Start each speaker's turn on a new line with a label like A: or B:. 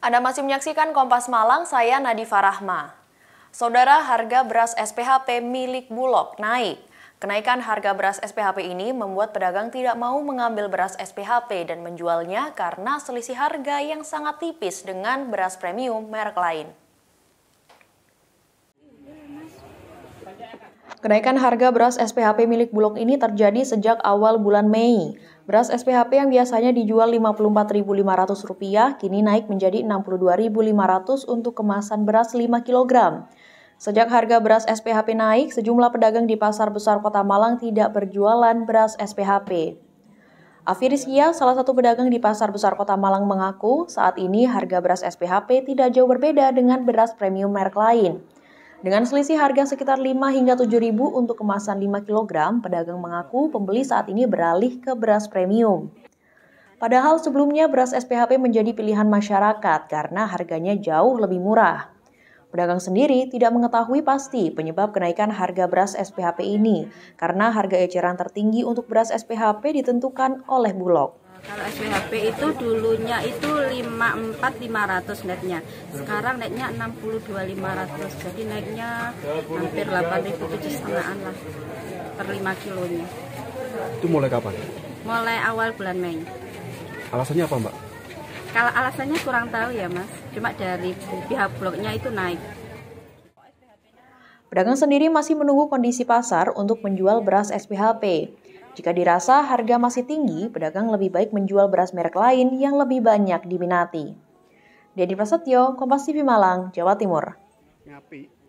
A: Anda masih menyaksikan Kompas Malang, saya Nadifa Rahma. Saudara, harga beras SPHP milik Bulog naik. Kenaikan harga beras SPHP ini membuat pedagang tidak mau mengambil beras SPHP dan menjualnya karena selisih harga yang sangat tipis dengan beras premium merek lain. Kenaikan harga beras SPHP milik Bulog ini terjadi sejak awal bulan Mei. Beras SPHP yang biasanya dijual Rp54.500 kini naik menjadi Rp62.500 untuk kemasan beras 5 kg. Sejak harga beras SPHP naik, sejumlah pedagang di pasar besar Kota Malang tidak berjualan beras SPHP. Afi salah satu pedagang di Pasar Besar Kota Malang mengaku saat ini harga beras SPHP tidak jauh berbeda dengan beras premium merek lain. Dengan selisih harga sekitar 5 hingga 7 ribu untuk kemasan 5 kg, pedagang mengaku pembeli saat ini beralih ke beras premium. Padahal sebelumnya beras SPHP menjadi pilihan masyarakat karena harganya jauh lebih murah. Pedagang sendiri tidak mengetahui pasti penyebab kenaikan harga beras SPHP ini karena harga eceran tertinggi untuk beras SPHP ditentukan oleh Bulog. Kalau
B: SPHP itu dulunya itu 54.500 netnya. Sekarang netnya 62.500. Jadi naiknya hampir 8.700 setengah lah per 5 kilonya. Itu mulai kapan? Mulai awal bulan Mei. Alasannya apa, Mbak? Kalau alasannya kurang tahu ya, Mas. Cuma dari pihak bloknya itu naik.
A: Pedagang sendiri masih menunggu kondisi pasar untuk menjual beras SPHP. Jika dirasa harga masih tinggi, pedagang lebih baik menjual beras merek lain yang lebih banyak diminati. Dedi Prasetyo, Kompas TV Malang, Jawa
B: Timur.